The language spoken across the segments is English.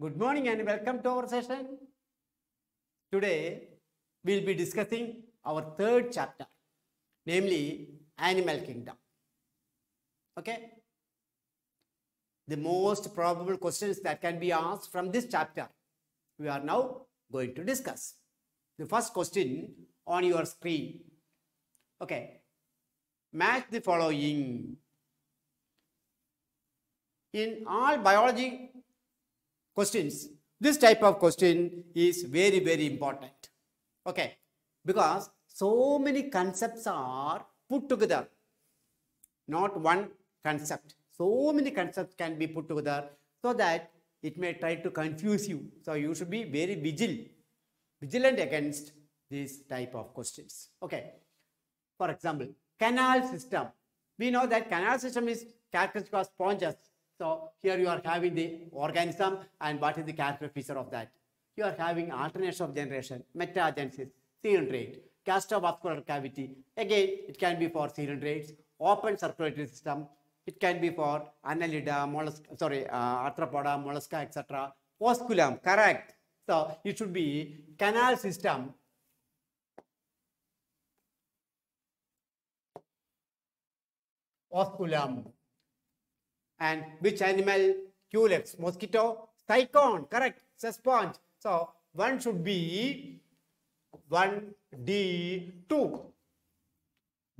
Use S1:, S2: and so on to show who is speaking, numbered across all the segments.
S1: Good morning and welcome to our session. Today we'll be discussing our third chapter, namely animal kingdom. Okay? The most probable questions that can be asked from this chapter, we are now going to discuss. The first question on your screen. Okay. Match the following. In all biology questions. This type of question is very, very important. Okay. Because so many concepts are put together. Not one concept. So many concepts can be put together so that it may try to confuse you. So you should be very vigilant, vigilant against this type of questions. Okay. For example, canal system. We know that canal system is characteristic of sponges. So here you are having the organism and what is the character feature of that. You are having alternates of generation, metagenesis, cylindrate, vascular cavity. Again, it can be for cylindrates, open circulatory system. It can be for annelida, mollusks. sorry, uh, arthropoda, mollusca, etc. Osculum, correct. So it should be canal system osculum and which animal? Culex. Mosquito? Cycon. Correct. It's a sponge. So, one should be 1D2.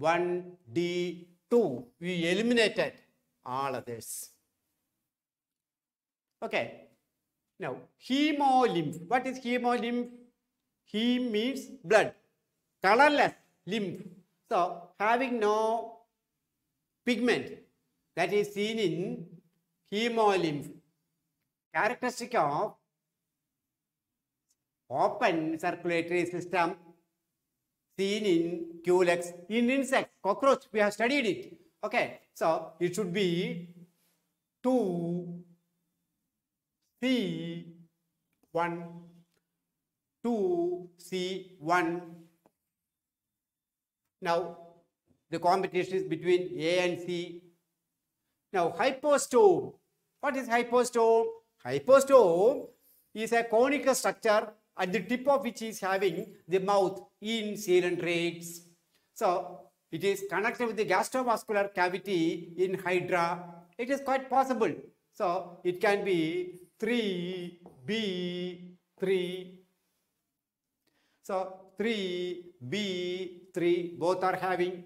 S1: 1D2. We eliminated all of this. Okay. Now, hemolymph. What is hemolymph? Heme means blood. Colorless lymph. So, having no pigment, that is seen in hemolymph. Characteristic of open circulatory system seen in culex, in insects, cockroach, we have studied it. Okay, so it should be 2 C 1 2 C 1. Now, the competition is between A and C now, hypostome. What is hypostome? Hypostome is a conical structure at the tip of which is having the mouth in silent rates. So, it is connected with the gastrovascular cavity in hydra. It is quite possible. So, it can be 3B3. So, 3B3 both are having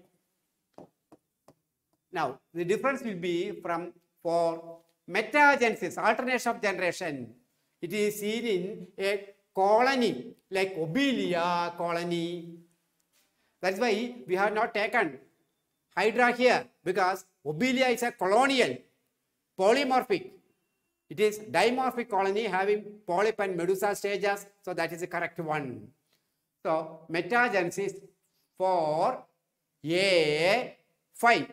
S1: now, the difference will be from for metagenesis, alternation of generation. It is seen in a colony like Obelia colony. That's why we have not taken Hydra here because Obelia is a colonial, polymorphic. It is dimorphic colony having polyp and medusa stages. So that is the correct one. So metagenesis for A5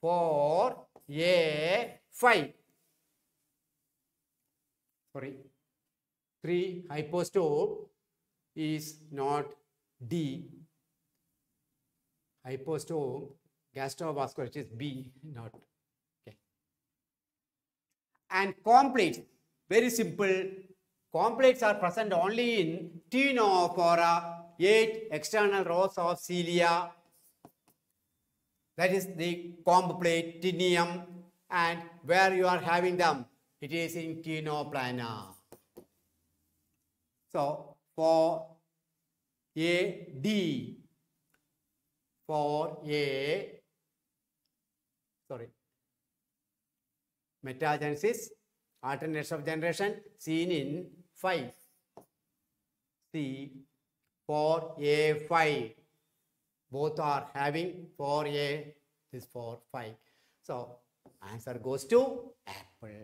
S1: 4 a 5 sorry 3 hypostome is not d hypostome gastrovascular which is b not okay and complete, very simple complex are present only in t of or 8 external rows of cilia that is the comb plate, tinium, and where you are having them, it is in quinoplana. So, for A, D, for A, sorry, metagenesis, alternates of generation seen in 5. C, for A5, both are having 4a this 4 5 so answer goes to apple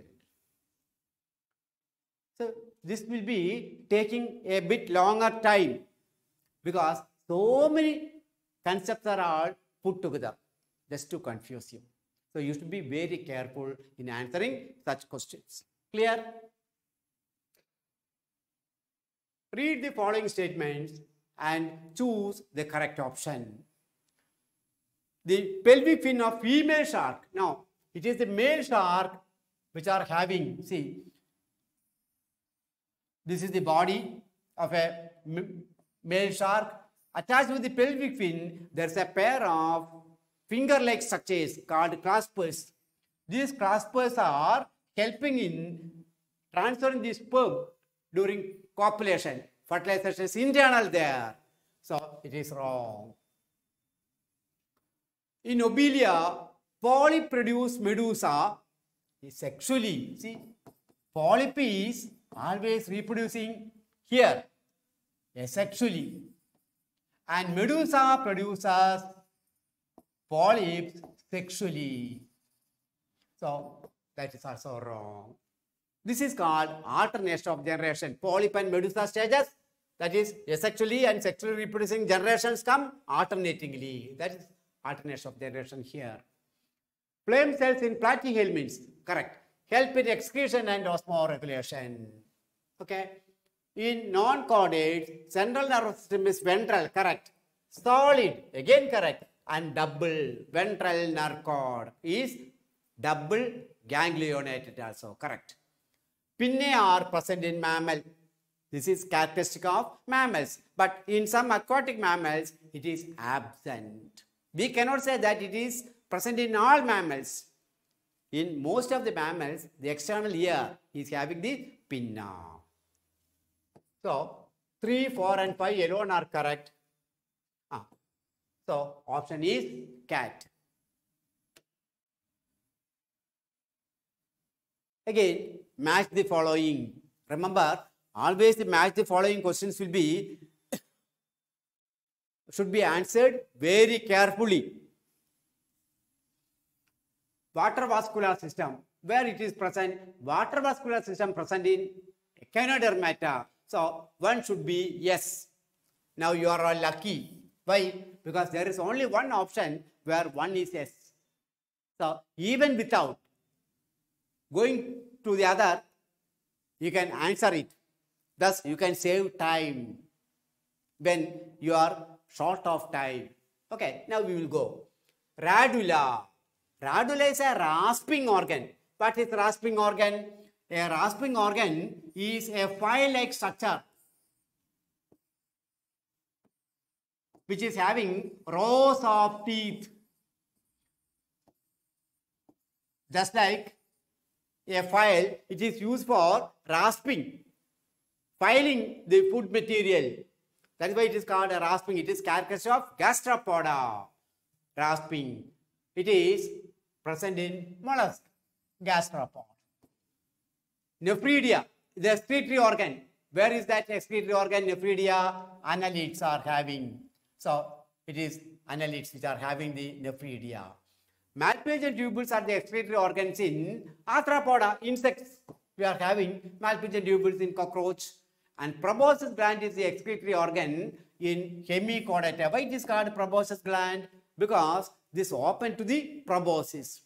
S1: so this will be taking a bit longer time because so many concepts are all put together just to confuse you so you should be very careful in answering such questions clear read the following statements and choose the correct option. The pelvic fin of female shark. Now, it is the male shark which are having, see, this is the body of a male shark. Attached with the pelvic fin, there's a pair of finger-like structures called claspers. These claspers are helping in transferring the sperm during copulation fertilization is internal there. So it is wrong. In Obelia, polyproduced medusa is sexually, see, polyp is always reproducing here, asexually. And medusa produces polyps sexually. So that is also wrong. This is called alternation of generation. Polyp and medusa stages, that is asexually and sexually reproducing generations come alternatingly. That is alternation of generation here. Flame cells in platyhelminths, correct, help in excretion and osmoregulation. Okay. In non-chordates, central nervous system is ventral, correct. Solid, again correct. And double ventral nerve cord is double ganglionated also, correct. Pinna are present in mammal. This is characteristic of mammals. But in some aquatic mammals, it is absent. We cannot say that it is present in all mammals. In most of the mammals, the external ear is having the pinna. So, 3, 4 and 5 alone are correct. Ah. So, option is cat. Again, match the following. Remember, always the match the following questions will be, should be answered very carefully. Water vascular system, where it is present, water vascular system present in echinodermata. So, one should be yes. Now, you are all lucky. Why? Because there is only one option where one is yes. So, even without going to the other, you can answer it. Thus, you can save time when you are short of time. Okay, now we will go. Radula. Radula is a rasping organ. What is rasping organ? A rasping organ is a file-like structure which is having rows of teeth. Just like a file which is used for rasping, filing the food material. That is why it is called a rasping. It is characteristic of gastropoda. Rasping. It is present in mollusk, gastropod. Nephridia, the excretory organ. Where is that excretory organ? Nephridia, annelids are having. So it is annelids which are having the nephridia. Malpage and tubules are the excretory organs in arthropoda insects. We are having malpage and tubules in cockroach. And proboscis gland is the excretory organ in hemichordata. Why it is called proboscis gland? Because this open to the proboscis.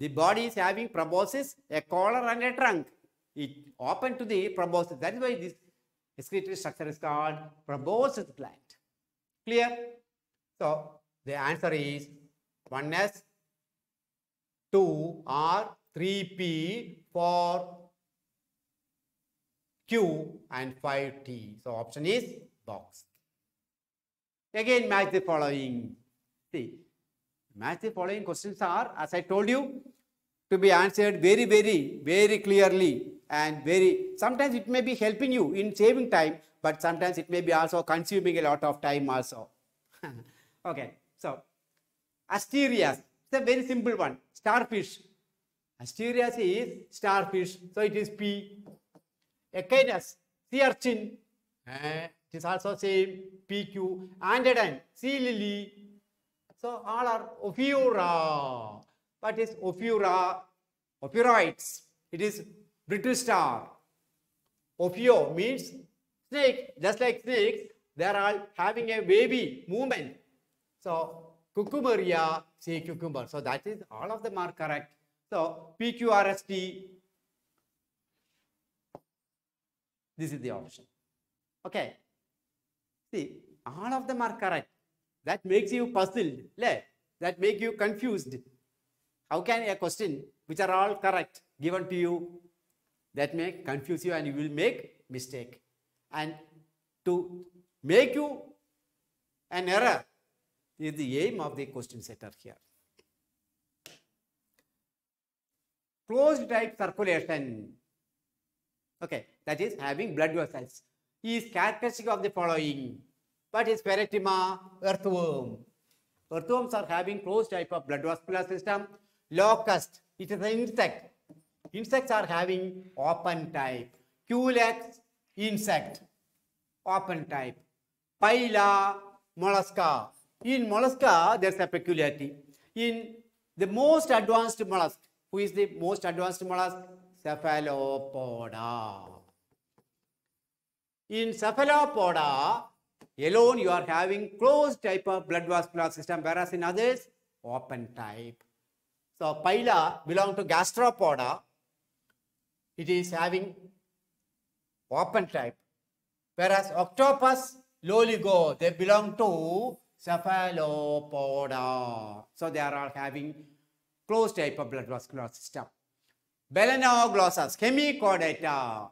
S1: The body is having proboscis, a collar and a trunk. It open to the proboscis. That is why this excretory structure is called proboscis gland. Clear? So, the answer is 1s 2 R, 3p four q and 5t. So option is box. Again match the following. See, match the following questions are as I told you to be answered very very very clearly and very sometimes it may be helping you in saving time but sometimes it may be also consuming a lot of time also. okay. So Asterias. It's a very simple one. Starfish. Asterias is starfish. So it is P. Echinus, sea urchin. Eh, it is also same. PQ. then sea lily. So all are but What is Ophiura, Ophiroids. It is brittle star. Ophio means snake. Just like snakes, they are all having a wavy movement. So cucumberia, sea cucumber. So that is, all of them are correct. So PQRST, this is the option. Okay. See, all of them are correct. That makes you puzzled. That makes you confused. How can a question which are all correct given to you that may confuse you and you will make mistake. And to make you an error is the aim of the question setter here. Closed type circulation, okay, that is having blood vessels, is characteristic of the following. What is Ferritima? Earthworm. Earthworms are having closed type of blood vascular system. Locust, it is an insect. Insects are having open type. Culex, insect, open type. Pila, mollusca, in mollusca, there's a peculiarity. In the most advanced mollusk, who is the most advanced mollusk? Cephalopoda. In cephalopoda, alone you are having closed type of blood vascular system, whereas in others, open type. So pila belong to gastropoda. It is having open type. Whereas octopus, loligo, they belong to cephalopoda. So they are all having closed type of blood vascular system. Balanoglossus, hemichordata.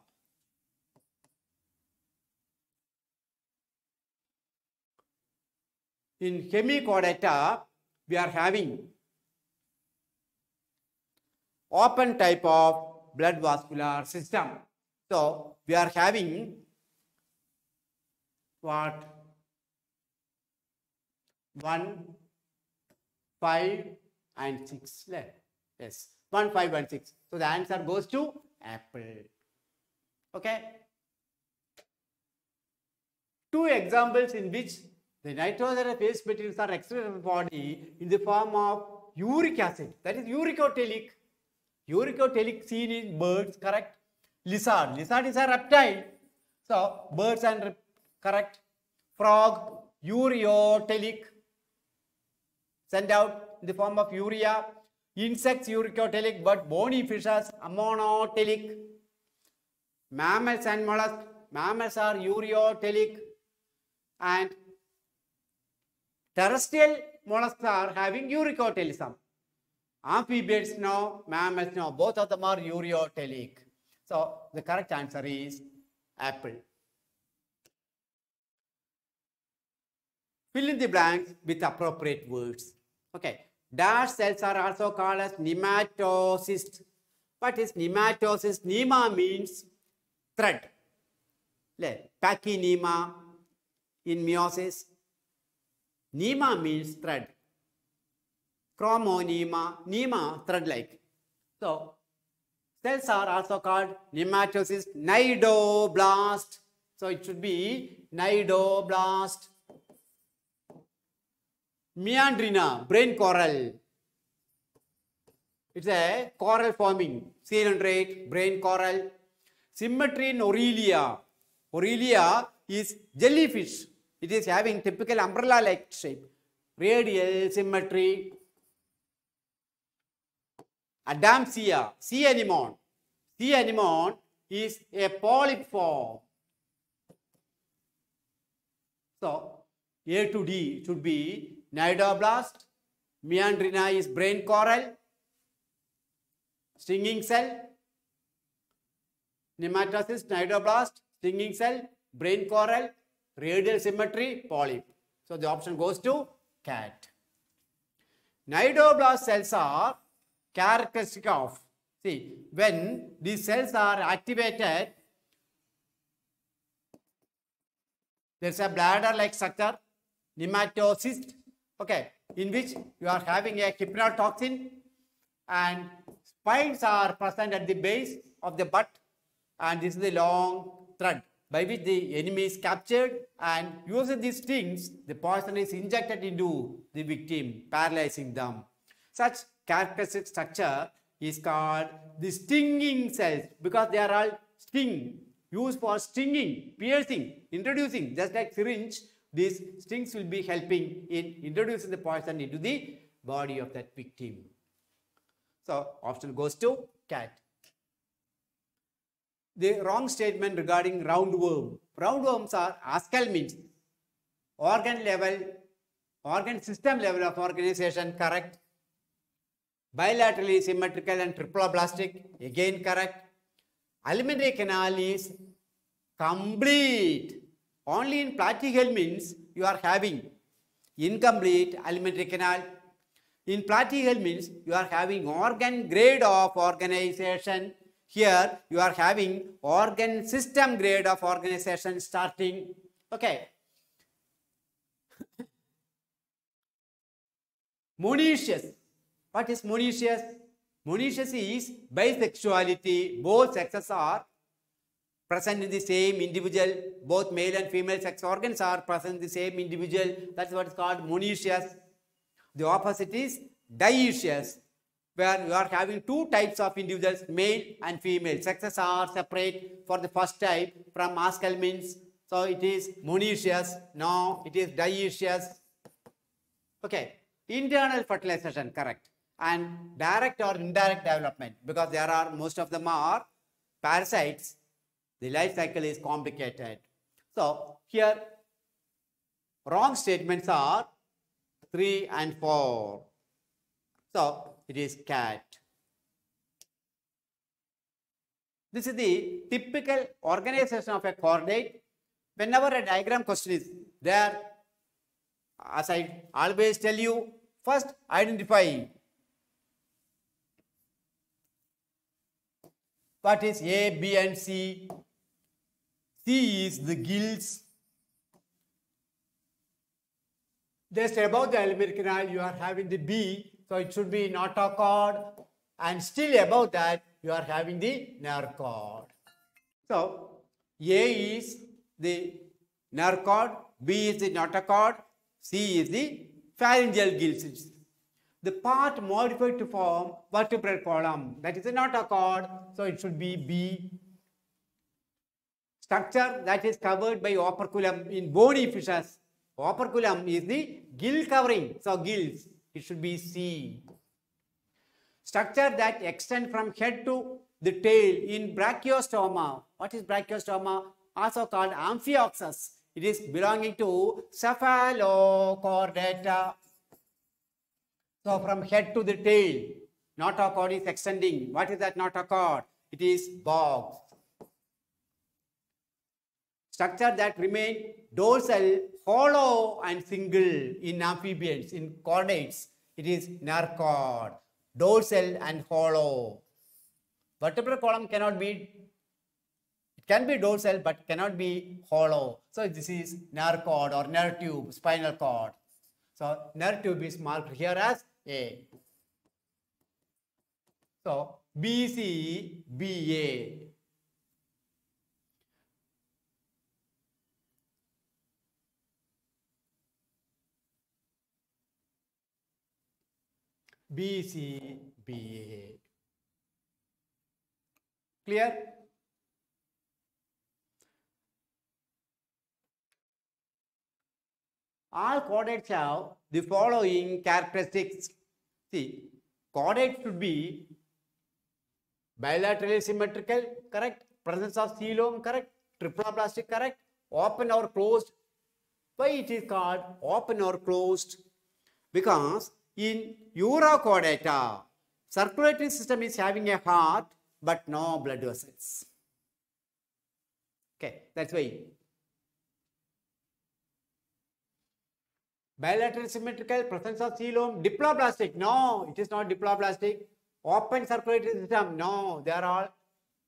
S1: In hemichordata, we are having open type of blood vascular system. So we are having what 1, 5 and 6. left. Yes, 1, 5 and 6. So the answer goes to apple. Okay. Two examples in which the nitrogenous base materials are excreted from the body in the form of uric acid. That is uricotelic. Uricotelic seen in birds, correct? Lizard. Lizard is a reptile. So, birds and correct. Frog, ureotelic sent out in the form of urea. Insects uricotelic, but bony fishes monotelic. Mammals and mollusks, mammals are ureotelic, and terrestrial mollusks are having uricotelism. Amphibians now, mammals now, both of them are ureotelic. So the correct answer is apple. Fill in the blanks with appropriate words. Okay. Dash cells are also called as nematocysts. What is nematocyst? Nema means thread. Like Pachynema in meiosis. Nema means thread. Chromonema, nema, thread-like. So, cells are also called nematocyst, nidoblast. So, it should be nidoblast. Meandrina, brain coral. It's a coral forming. c brain coral. in aurelia. Aurelia is jellyfish. It is having typical umbrella-like shape. Radial symmetry. Adamsia, sea anemone. Sea anemone is a polyp form. So, A to D should be Nidoblast, Meandrina is brain coral, stinging cell, nematocyst, nidoblast, stinging cell, brain coral, radial symmetry, polyp. So the option goes to cat. Nidoblast cells are characteristic of, see, when these cells are activated, there is a bladder like structure, nematocyst, okay, in which you are having a hypnotoxin and spines are present at the base of the butt and this is the long thread by which the enemy is captured and using these stings, the poison is injected into the victim, paralyzing them. Such characteristic structure is called the stinging cells because they are all sting, used for stinging, piercing, introducing, just like syringe, these strings will be helping in introducing the poison into the body of that victim. So option goes to cat. The wrong statement regarding roundworm. Roundworms are means organ level, organ system level of organization correct. Bilaterally symmetrical and triploblastic again correct. Alimentary canal is complete only in platyhelminths means you are having incomplete alimentary canal. In platyhelminths means you are having organ grade of organization. Here you are having organ system grade of organization starting. Okay. Monoecious. What is monoecious? Monoecious is bisexuality. Both sexes are present in the same individual. Both male and female sex organs are present in the same individual. That's what is called monoecious. The opposite is dioecious, where you are having two types of individuals, male and female. Sexes are separate for the first type from masculines. So it is monoecious. Now it is dioecious. Okay. Internal fertilization, correct. And direct or indirect development, because there are most of them are parasites the life cycle is complicated. So here wrong statements are 3 and 4. So it is cat. This is the typical organization of a coordinate. Whenever a diagram question is there, as I always tell you, first identify what is A, B and C C is the gills. Just above the alimentary canal, you are having the B, so it should be notochord, and still above that, you are having the nerve cord. So, A is the nerve cord, B is the notochord, C is the pharyngeal gills. The part modified to form vertebral column, that is the notochord, so it should be B structure that is covered by operculum in bony fishes. Operculum is the gill covering, so gills, it should be C. Structure that extend from head to the tail in brachiostoma. What is brachiostoma? Also called amphioxus. It is belonging to cephalochordata. So from head to the tail, notochord is extending. What is that notochord? It is borg structure that remain dorsal, hollow and single in amphibians, in chordates. It is narcod, dorsal and hollow. Vertebral column cannot be, it can be dorsal but cannot be hollow. So this is narcod or nerve tube, spinal cord. So nerve tube is marked here as A. So BC, BA. BCBA. Clear? All chordates have the following characteristics. See, chordate should be bilaterally symmetrical, correct? Presence of coelom, correct? Triploblastic, correct? Open or closed. Why it is called open or closed? Because in urochordata, circulatory system is having a heart but no blood vessels. Okay, that's why bilateral symmetrical presence of coelom, diploblastic. No, it is not diploblastic. Open circulatory system. No, they are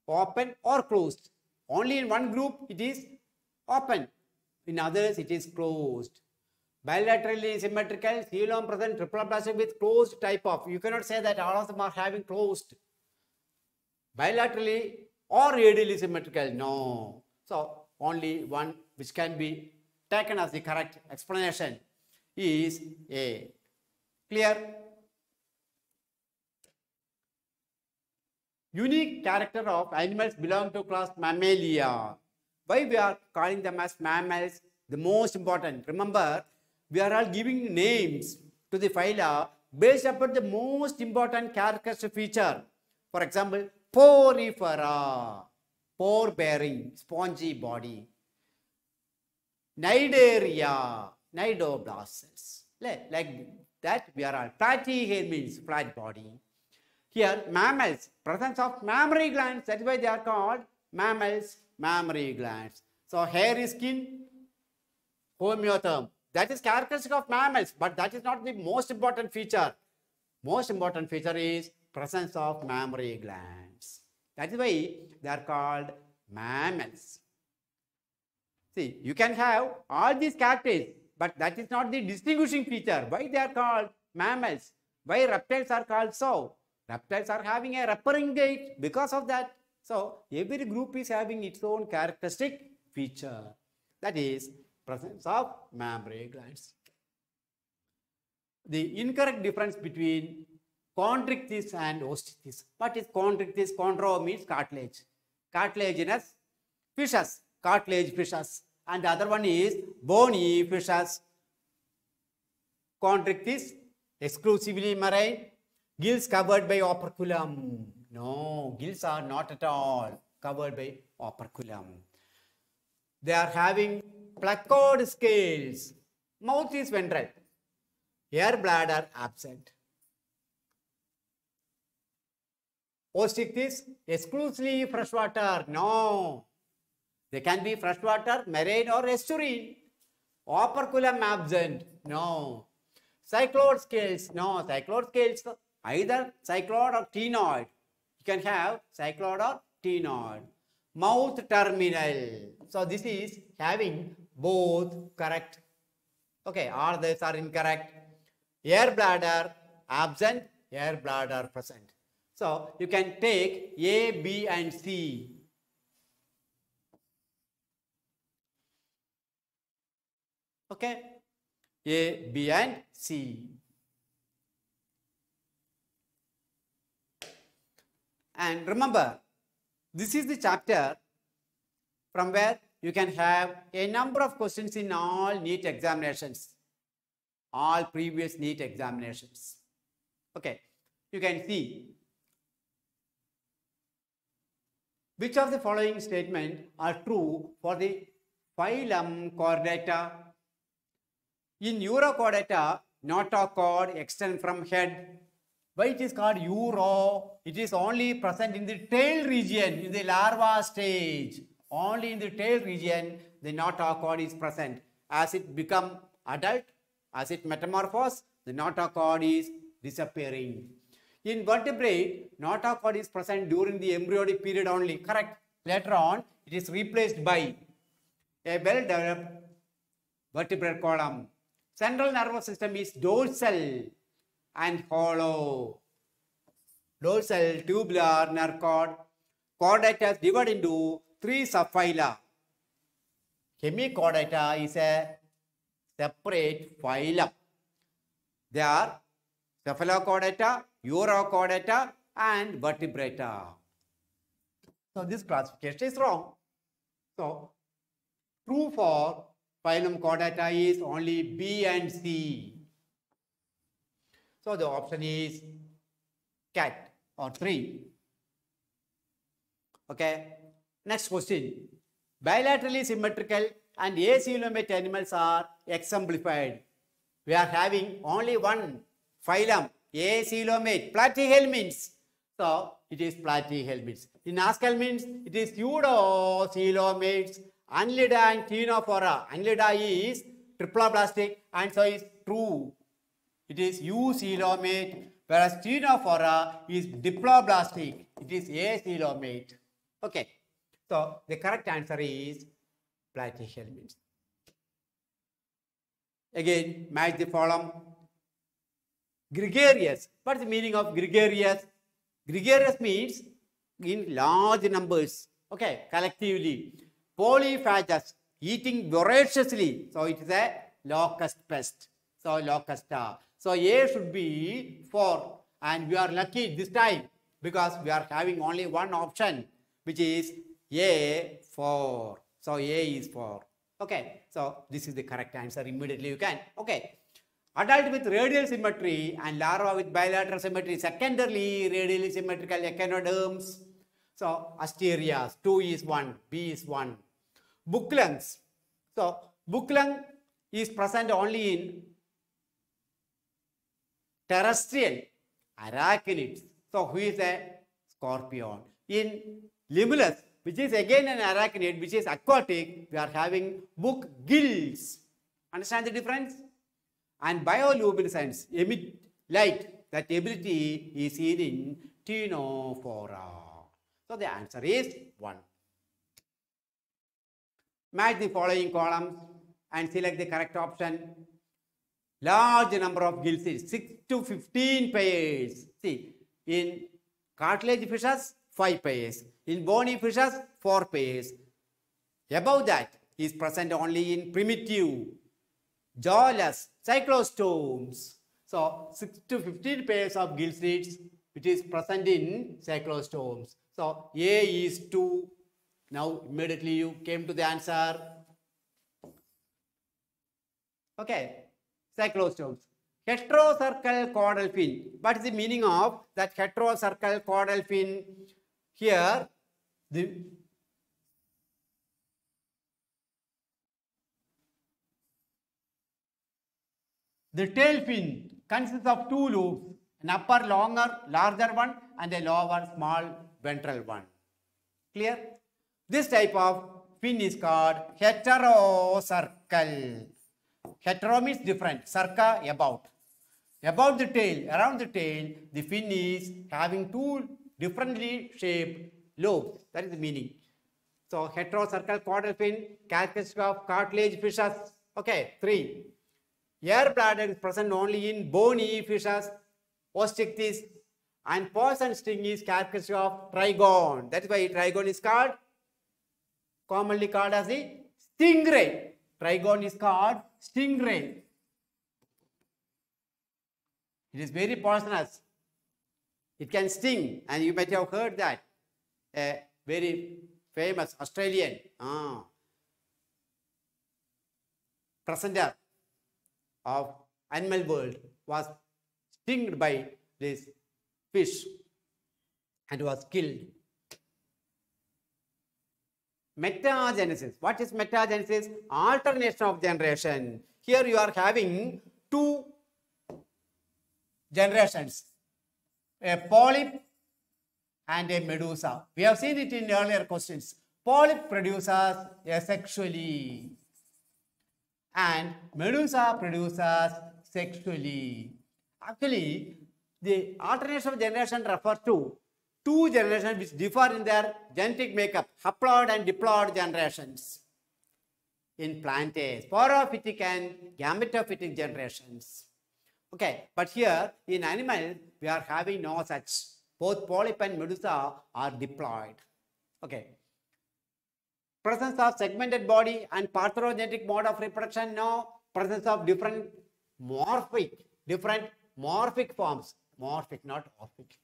S1: all open or closed. Only in one group it is open, in others it is closed bilaterally symmetrical, coelom present, triploblastic with closed type of. You cannot say that all of them are having closed. Bilaterally or radially symmetrical, no. So, only one which can be taken as the correct explanation is A. Clear? Unique character of animals belong to class Mammalia. Why we are calling them as mammals? The most important. Remember, we are all giving names to the phyla based upon the most important characteristic feature. For example, porifera, pore-bearing, spongy body. Nidaria, nidoblast Like, that we are all. Fatty hair means flat body. Here, mammals, presence of mammary glands. That's why they are called mammals, mammary glands. So, hairy skin, homeotherm. That is characteristic of mammals, but that is not the most important feature. Most important feature is presence of mammary glands. That is why they are called mammals. See, you can have all these characteristics, but that is not the distinguishing feature. Why they are called mammals? Why reptiles are called so? Reptiles are having a recurring gait because of that. So, every group is having its own characteristic feature. That is, presence of mammary glands. The incorrect difference between chondrichthyes and ostichthyes. What is chondrichthyes? Chondro means cartilage. Cartilaginous fishes, cartilage fishes. And the other one is bony fishes. Chondrichthyes, exclusively marine. Gills covered by operculum. No, gills are not at all covered by operculum. They are having placard scales. Mouth is ventral. Air bladder absent. Osteichthys exclusively freshwater. No. They can be freshwater, marine or estuarine. Operculum absent. No. Cycloid scales. No. cycloid scales either cycloid or tenoid. You can have cycloid or tenoid. Mouth terminal. So this is having both correct. Okay, all these are incorrect. Air bladder absent, air bladder present. So you can take A, B and C. Okay, A, B and C. And remember, this is the chapter from where you can have a number of questions in all NEET examinations, all previous NEET examinations. Okay, you can see which of the following statements are true for the phylum chordata. In urochordata, notochord extend from head. Why it is called uro It is only present in the tail region, in the larva stage. Only in the tail region, the notochord is present. As it become adult, as it metamorphose, the notochord is disappearing. In vertebrate, notochord is present during the embryonic period only, correct? Later on, it is replaced by a well-developed vertebral column. Central nervous system is dorsal and hollow. Dorsal tubular nerve cord. Chordate is divided into three subphyla. Hemichordata is a separate phylum. They are cephalochordata, urochordata and vertebrata. So this classification is wrong. So true for phylum chordata is only B and C. So the option is cat or three. Okay. Next question. Bilaterally symmetrical and acelomate animals are exemplified. We are having only one phylum, acelomate, platyhelminths. So, it is platyhelminths. In means it is pseudocelomates, Anlida and Ctenophora. Anlida is triploblastic and so is true. It is eucelomate, whereas Ctenophora is diploblastic. It is acelomate. Okay. So the correct answer is platinum helmets. Again, match the column. Gregarious. What's the meaning of gregarious? Gregarious means in large numbers, okay, collectively. Polyphagous, eating voraciously. So it is a locust pest. So locust So A should be 4 and we are lucky this time because we are having only one option which is a 4. So A is 4. Okay, so this is the correct answer immediately you can. Okay, adult with radial symmetry and larva with bilateral symmetry, secondarily radially symmetrical echinoderms. So asterias, 2 is 1, B is 1. Book lungs. So book lung is present only in terrestrial arachnids. So who is a scorpion? In limulus, which is again an arachnid, which is aquatic, we are having book gills. Understand the difference? And bioluminescence, emit light, that ability is seen in Tenophora. So the answer is 1. Match the following columns and select the correct option. Large number of gills is 6 to 15 pairs. See, in cartilage fishes, 5 pairs. In bony fishes, 4 pairs. Above that is present only in primitive, jawless, cyclostomes. So 6 to 15 pairs of gill slits which is present in cyclostomes. So A is 2. Now immediately you came to the answer. Okay, cyclostomes. Heterocircle caudal fin. What is the meaning of that heterocircle caudal fin? Here, the The tail fin consists of two lobes, an upper longer, larger one and a lower small ventral one. Clear? This type of fin is called heterocircle. Hetero means different, circa about. About the tail, around the tail, the fin is having two differently shaped lobes. That is the meaning. So caudal fin, characteristic of cartilage fishes. Okay, three. Air bladder is present only in bony fishes, osteichthyes, and poison sting is characteristic of trigon. That is why trigon is called, commonly called as the stingray. Trigon is called stingray. It is very poisonous. It can sting, and you might have heard that. A very famous Australian uh, ah, presenter of Animal World was stung by this fish and was killed. Metagenesis. What is metagenesis? Alternation of generation. Here you are having two generations a polyp and a medusa. We have seen it in earlier questions. Polyp produces asexually and medusa produces sexually. Actually, the alternation of generation refers to two generations which differ in their genetic makeup, haploid and diploid generations in plants, sporophytic and gametophytic generations. Okay, but here in animal, we are having no such. Both polyp and medusa are diploid. Okay. Presence of segmented body and parthenogenetic mode of reproduction, no. Presence of different morphic, different morphic forms. Morphic, not orphic.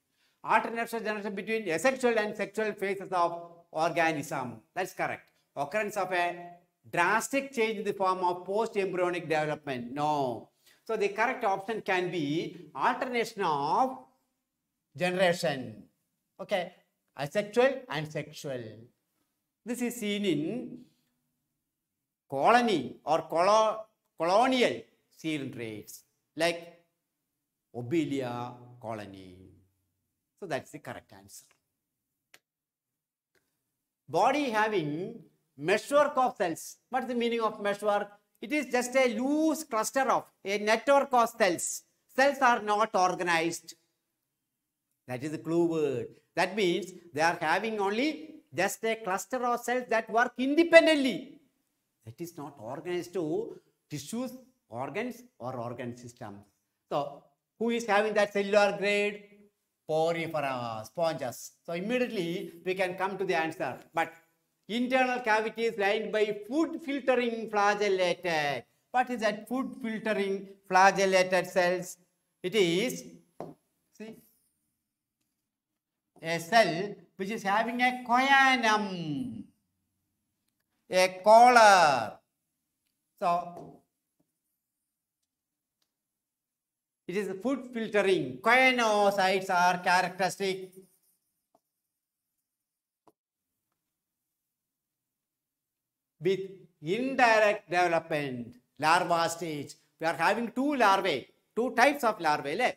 S1: Alternate generation between asexual and sexual phases of organism. That's correct. Occurrence of a drastic change in the form of post-embryonic development. No. So the correct option can be alternation of generation. Okay, asexual and sexual. This is seen in colony or colo colonial seal rates like Obelia colony. So that's the correct answer. Body having meshwork of cells. What's the meaning of meshwork? It is just a loose cluster of a network of cells. Cells are not organized. That is the clue word. That means they are having only just a cluster of cells that work independently. That is not organized to tissues, organs or organ systems. So, who is having that cellular grade? Porifera, sponges. So, immediately we can come to the answer. But Internal cavity is lined by food filtering flagellated. What is that food filtering flagellated cells? It is see, a cell which is having a coanum, a collar. So, it is food filtering. Coanocytes are characteristic with indirect development, larva stage. We are having two larvae, two types of larvae, le?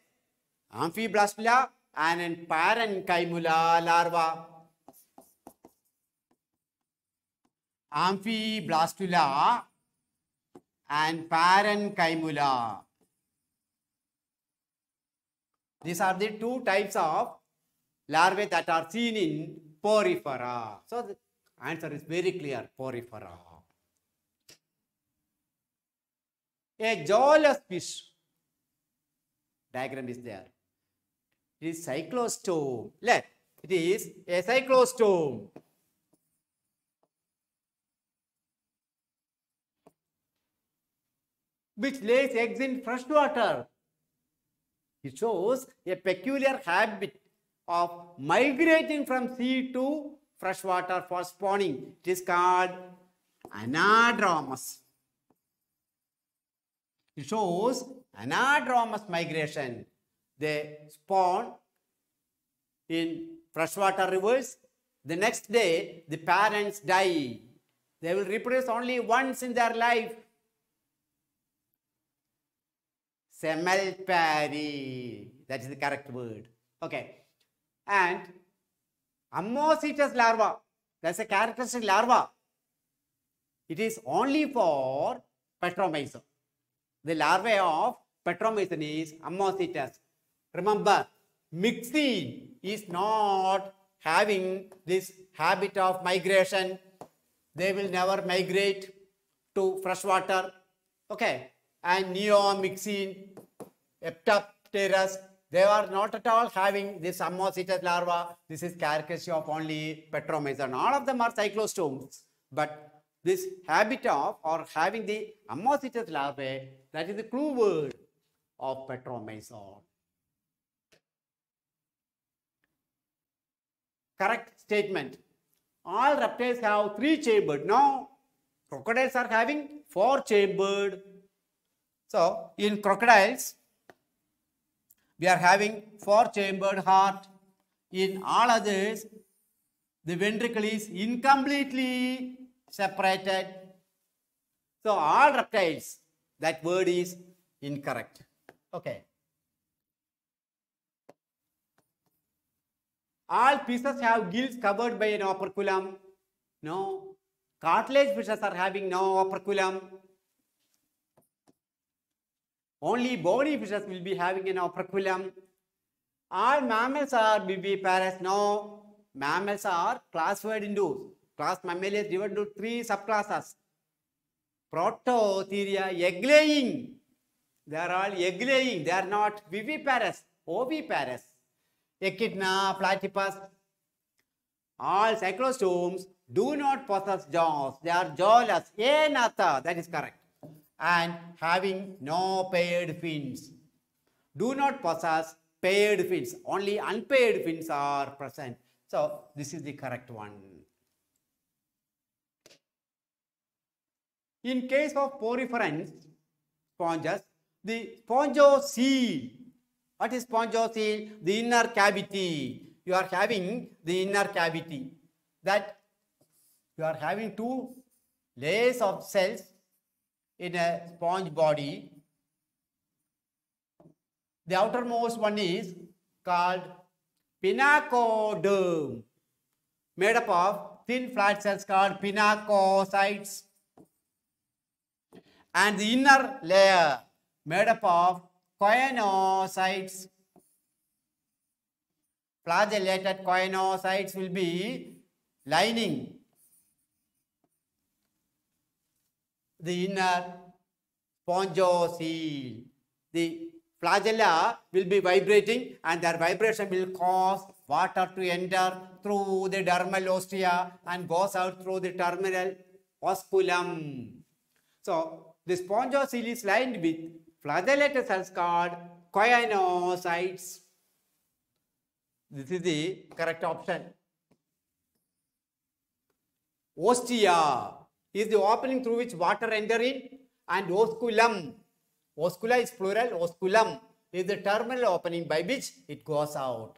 S1: amphiblasmula and in parenchymula larva. Amphiblastula and parenchymula. These are the two types of larvae that are seen in porifera. So Answer is very clear, porifera. A jawless fish. Diagram is there. It is cyclostome. Let it is a cyclostome. Which lays eggs in fresh water. It shows a peculiar habit of migrating from sea to fresh water for spawning. It is called anadromous. It shows anadromous migration. They spawn in freshwater rivers. The next day, the parents die. They will reproduce only once in their life. Semelpari. That is the correct word. Okay. And Ammocytus larva. That's a characteristic larva. It is only for petromycin. The larvae of petromycin is ammocytus. Remember, mixing is not having this habit of migration. They will never migrate to freshwater. Okay. And neomyxine, Eptapterus, they were not at all having this ammocytes larva. This is characteristic of only petromycin. All of them are cyclostomes, but this habit of or having the ammocytes larvae, that is the clue word of petromycin. Correct statement. All reptiles have three chambered. Now, crocodiles are having four chambered. So, in crocodiles, we are having four chambered heart. In all others, the ventricle is incompletely separated. So all reptiles, that word is incorrect. Okay. All fishes have gills covered by an operculum. No. Cartilage fishes are having no operculum. Only bony fishes will be having an operculum. All mammals are viviparous. No, mammals are classified into class mammalia is divided into three subclasses. Prototheria, egg laying. They are all egg laying. They are not viviparous, oviparous. Echidna, platypus. All cyclostomes do not possess jaws. They are jawless. Anatha, that is correct and having no paired fins. Do not possess paired fins. Only unpaired fins are present. So, this is the correct one. In case of poriferans, sponges, the spongocele. What is spongocele? The inner cavity. You are having the inner cavity. That you are having two layers of cells in a sponge body. The outermost one is called pinacoderm, made up of thin flat cells called pinacocytes. And the inner layer made up of choanocytes. Flagellated choanocytes will be lining the inner spongiocele. The flagella will be vibrating and their vibration will cause water to enter through the dermal ostia and goes out through the terminal osculum. So, the spongiocele is lined with flagellated cells called choanocytes. This is the correct option. Ostia is the opening through which water enter in and osculum. Oscula is plural, osculum is the terminal opening by which it goes out.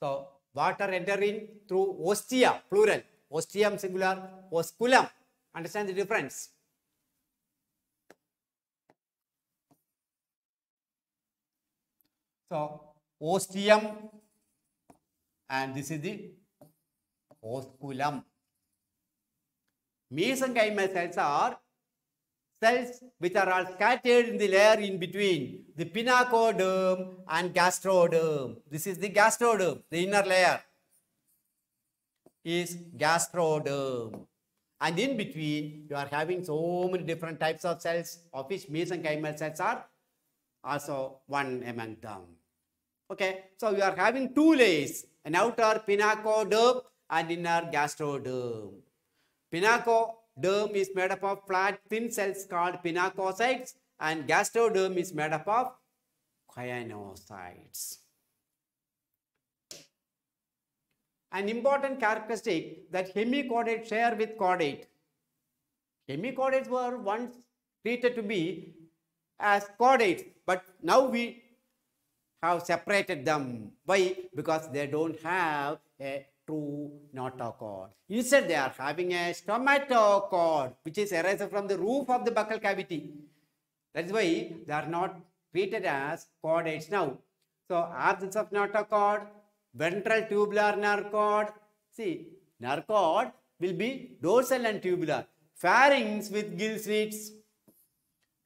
S1: So, water enter in through ostia, plural, ostium singular, osculum. Understand the difference? So, ostium and this is the osculum. Mesenchymal cells are cells which are all scattered in the layer in between the pinacoderm and gastroderm. This is the gastroderm, the inner layer is gastroderm. And in between, you are having so many different types of cells, of which mesenchymal cells are also one among them. Okay, so you are having two layers, an outer pinacoderm and inner gastroderm. Pinacoderm is made up of flat thin cells called pinacocytes and gastroderm is made up of chyanoocytes. An important characteristic that hemichordates share with chordate. Hemichordates were once treated to be as chordates, but now we have separated them. Why? Because they don't have a true a chord. Instead, they are having a stomatochord, which is erased from the roof of the buccal cavity. That is why they are not treated as chordates now. So, absence of notochord, ventral tubular nerve cord. See, nerve cord will be dorsal and tubular. Pharynx with gill slits.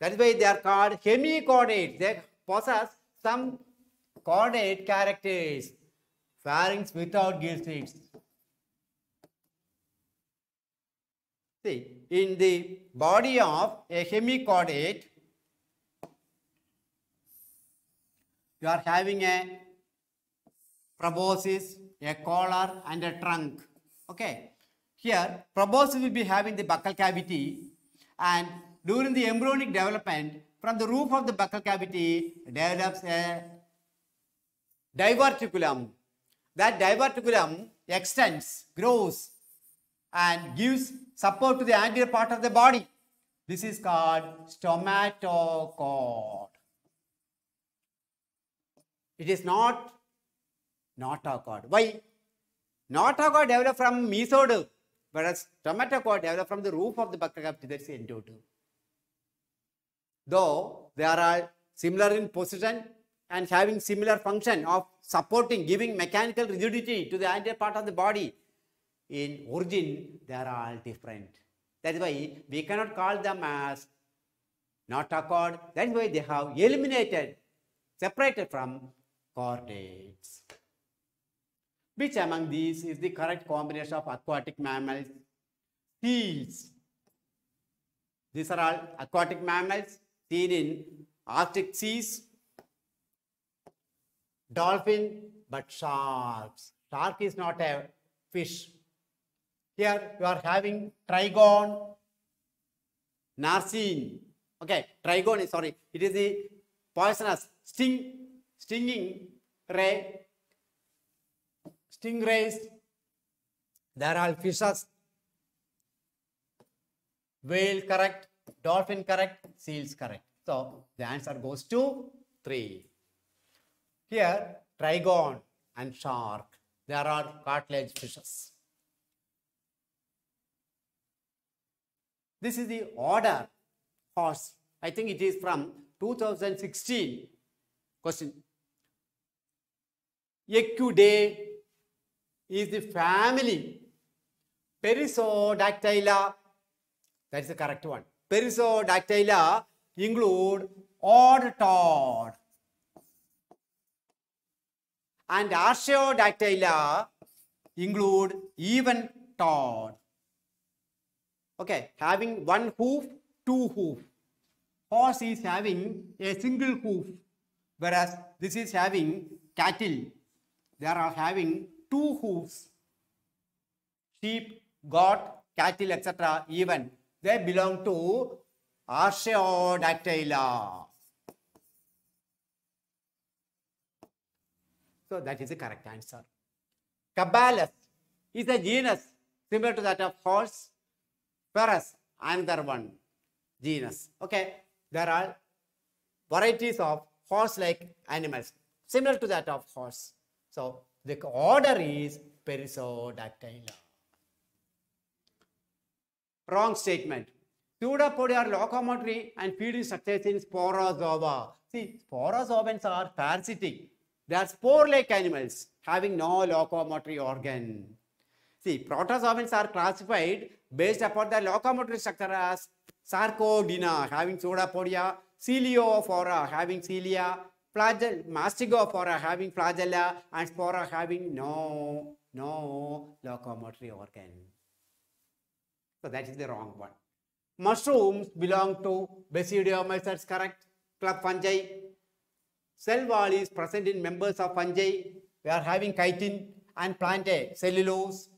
S1: That is why they are called hemichordates. They possess some chordate characters. Pharynx without gill slits. See, in the body of a hemichordate, you are having a proboscis, a collar and a trunk. Okay. Here, proboscis will be having the buccal cavity and during the embryonic development, from the roof of the buccal cavity develops a diverticulum that diverticulum extends, grows and gives support to the anterior part of the body. This is called stomatocord. It is not notochord. Why? Notochord developed from mesoderm, whereas stomatocord developed from the roof of the buccocapter, that's endoderm. Though they are similar in position, and having similar function of supporting, giving mechanical rigidity to the anterior part of the body, in origin they are all different. That is why we cannot call them as not accord. That is why they have eliminated, separated from chordates. Which among these is the correct combination of aquatic mammals? Seals. These are all aquatic mammals seen in Arctic seas dolphin, but sharks. Shark is not a fish. Here you are having trigon, narcine. Okay, trigon is sorry, it is the poisonous sting, stinging ray, stingrays. There are fishes. Whale correct, dolphin correct, seals correct. So the answer goes to 3. Here, trigon and shark, there are cartilage fishes. This is the order horse. I think it is from 2016. Question. Equidae is the family Perisodactyla. That is the correct one. Perisodactyla include odd toad, and archeodactyla include even toed. Okay, having one hoof, two hoof. Horse is having a single hoof, whereas this is having cattle. They are having two hoofs. Sheep, goat, cattle, etc. Even they belong to Archaeodactyla. So that is the correct answer. Cabalus is a genus similar to that of horse, ferrus, another one genus. Okay, there are varieties of horse-like animals similar to that of horse. So the order is Perisodactyla. Wrong statement. Pseudopodia are locomotory and feeding structures in Sporozoa. See, sporozovans are parasitic. They are spore-like animals having no locomotory organ. See, protozoans are classified based upon their locomotory structure as sarcodina having pseudopodia, coleophora having cilia, flagell mastigophora having flagella, and spora having no, no locomotory organ. So that is the wrong one. Mushrooms belong to Basidiomycetes, correct? Club fungi, Cell wall is present in members of fungi. We are having chitin and plant cellulose.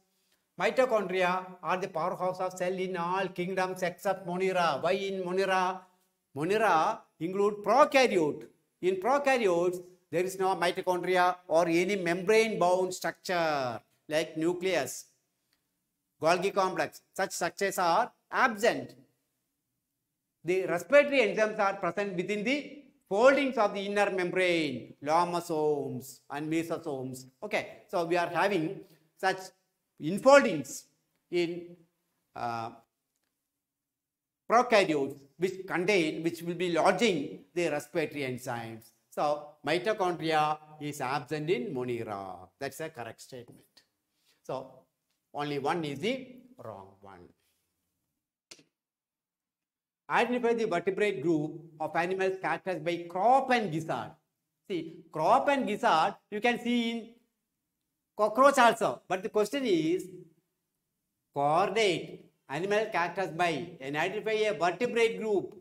S1: Mitochondria are the powerhouse of cell in all kingdoms except Monera. Why in Monera? Monera include prokaryote. In prokaryotes, there is no mitochondria or any membrane-bound structure like nucleus, Golgi complex. Such structures are absent. The respiratory enzymes are present within the foldings of the inner membrane, lomosomes and mesosomes. Okay, so we are having such infoldings in uh, prokaryotes which contain, which will be lodging the respiratory enzymes. So, mitochondria is absent in Monera. That's a correct statement. So, only one is the wrong one. Identify the vertebrate group of animals characterized by crop and gizzard. See, crop and gizzard you can see in cockroach also. But the question is, coordinate animal characterized by and identify a vertebrate group.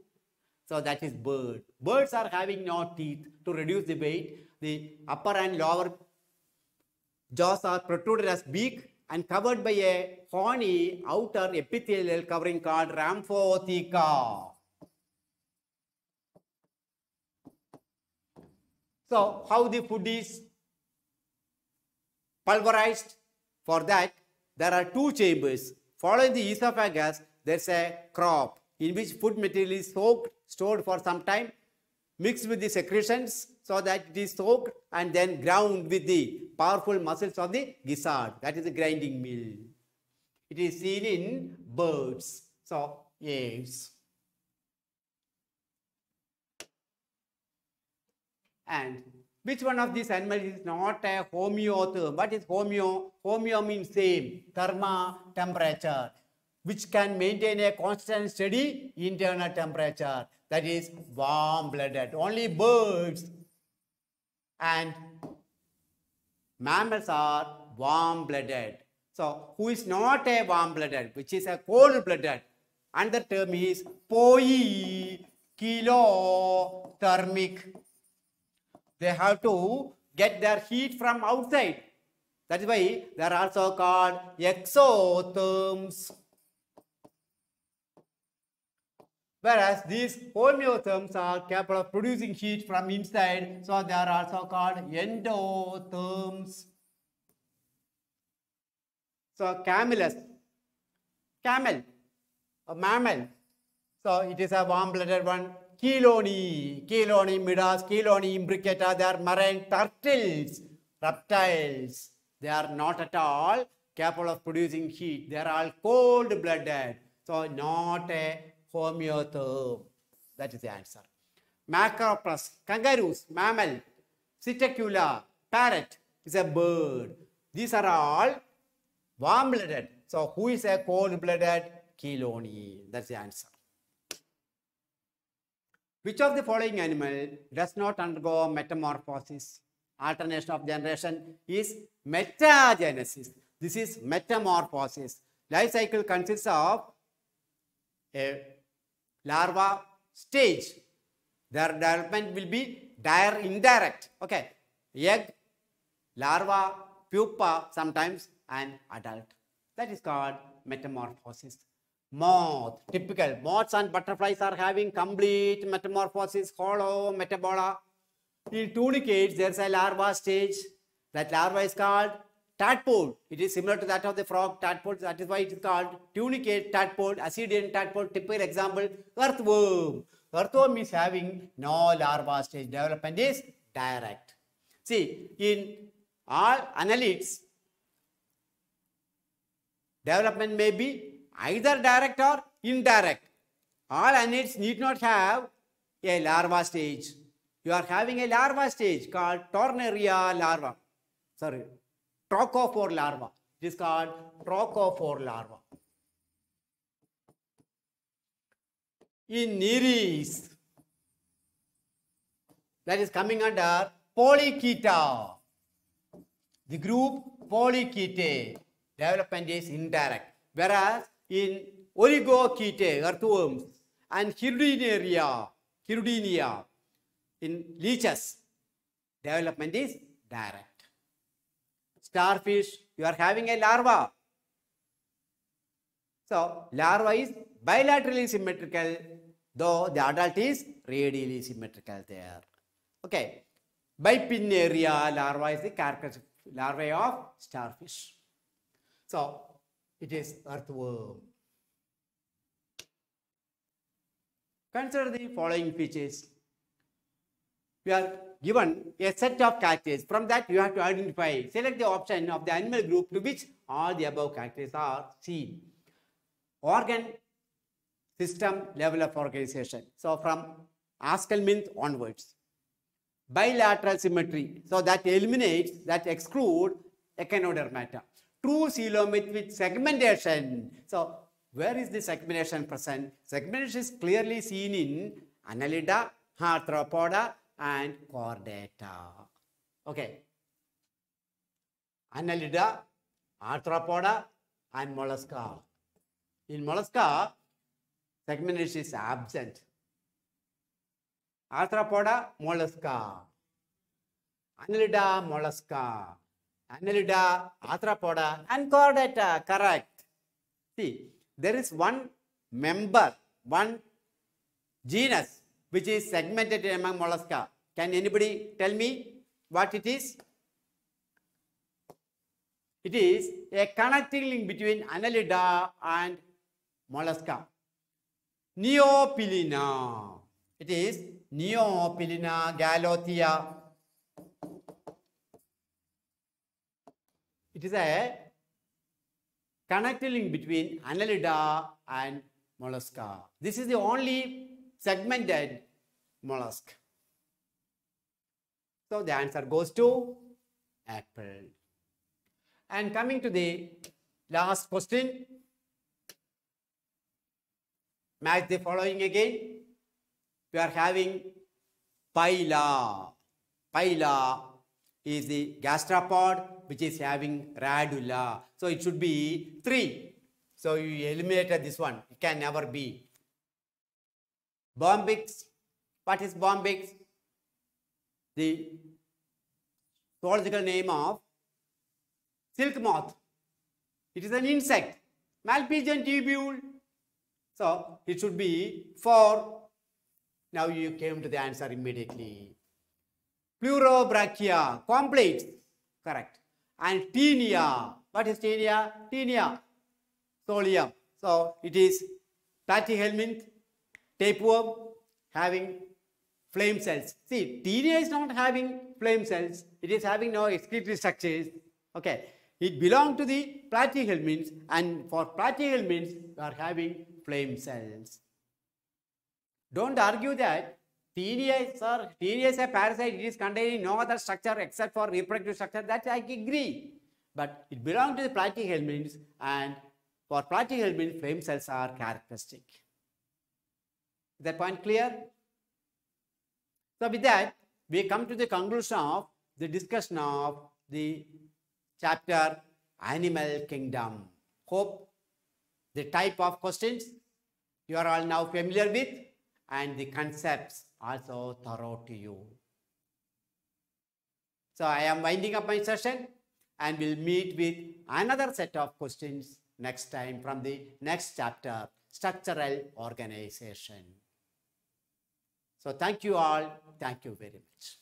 S1: So that is bird. Birds are having no teeth to reduce the weight. The upper and lower jaws are protruded as beak and covered by a horny outer epithelial covering called ramphotheca. So, how the food is pulverized? For that, there are two chambers. Following the esophagus, there's a crop in which food material is soaked, stored for some time, mixed with the secretions so that it is soaked and then ground with the powerful muscles of the gizzard, that is the grinding mill. It is seen in birds, so yes. And which one of these animals is not a homeotherm? What is homeo? Homeo means same, therma, temperature, which can maintain a constant steady internal temperature. That is warm-blooded. Only birds and mammals are warm-blooded. So, who is not a warm-blooded, which is a cold-blooded, and the term is poikilothermic. They have to get their heat from outside. That is why they are also called exotherms. Whereas these homeotherms are capable of producing heat from inside, so they are also called endotherms. So camelus, camel, a mammal. So it is a warm-blooded one. Chelone, Chelone midas, Chelone imbricata, they are marine turtles, reptiles. They are not at all capable of producing heat. They are all cold-blooded. So not a homeotherm. That is the answer. Macropus, kangaroos, mammal, cetacula, parrot is a bird. These are all warm-blooded. So who is a cold-blooded? Chelone. That's the answer. Which of the following animal does not undergo metamorphosis? Alternation of generation is metagenesis. This is metamorphosis. Life cycle consists of a larva stage. Their development will be dire indirect. Okay. Egg, larva, pupa sometimes and adult. That is called metamorphosis. Moth, typical. Moths and butterflies are having complete metamorphosis, hollow, metabola. In two decades, there is a larva stage. That larva is called tadpole. It is similar to that of the frog tadpole. That is why it is called tunicate tadpole, ascidian tadpole. Typical example, earthworm. Earthworm is having no larva stage. Development is direct. See, in all annelids, development may be either direct or indirect. All annelids need not have a larva stage. You are having a larva stage called Tornaria larva. Sorry, trochophore larva. is called trochophore larva. In Nereis, that is coming under Polychaeta. The group Polychaetae development is indirect, whereas in Oligochaetae, earthworms, and Hirudinaria, Hirudinia, in leeches, development is direct starfish, you are having a larva. So, larva is bilaterally symmetrical, though the adult is radially symmetrical there. Okay. Bipinnaria area larva is the characteristic larvae of starfish. So, it is earthworm. Consider the following features you are given a set of characters. From that, you have to identify. Select the option of the animal group to which all the above characters are seen. Organ system level of organization. So from Askelminth onwards. Bilateral symmetry. So that eliminates, that exclude echinodermata. True coelom with segmentation. So where is the segmentation present? Segmentation is clearly seen in Annelida, Arthropoda, and data. Okay. Annelida, arthropoda, and mollusca. In mollusca, segmentation is absent. Arthropoda, mollusca. Annelida, mollusca. Annelida, arthropoda, and data. Correct. See, there is one member, one genus which is segmented among mollusca. Can anybody tell me what it is? It is a connecting link between Annelida and mollusca. Neopilina. It is Neopilina gallothea. It is a connecting link between Annelida and mollusca. This is the only segmented mollusk. So the answer goes to apple. And coming to the last question, match the following again. We are having pila. Pila is the gastropod which is having radula. So it should be 3. So you eliminated this one. It can never be Bombix, What is Bombix? The zoological name of silk moth. It is an insect. Malpighian tubule. So it should be four. Now you came to the answer immediately. Pleurobrachia, complete. Correct. And tinea. What is tinea? Tinea. Solium. So it is platyhelminth tapeworm having flame cells. See, DNA is not having flame cells. It is having no excretory structures. Okay. It belongs to the platyhelminths and for platyhelminths we are having flame cells. Don't argue that TDI is, or, is a parasite. It is containing no other structure except for reproductive structure. That I agree. But it belongs to the platyhelminths and for platyhelminths flame cells are characteristic. Is that point clear? So with that, we come to the conclusion of the discussion of the chapter Animal Kingdom. Hope the type of questions you are all now familiar with and the concepts also thorough to you. So I am winding up my session and we'll meet with another set of questions next time from the next chapter, Structural Organization. So thank you all. Thank you very much.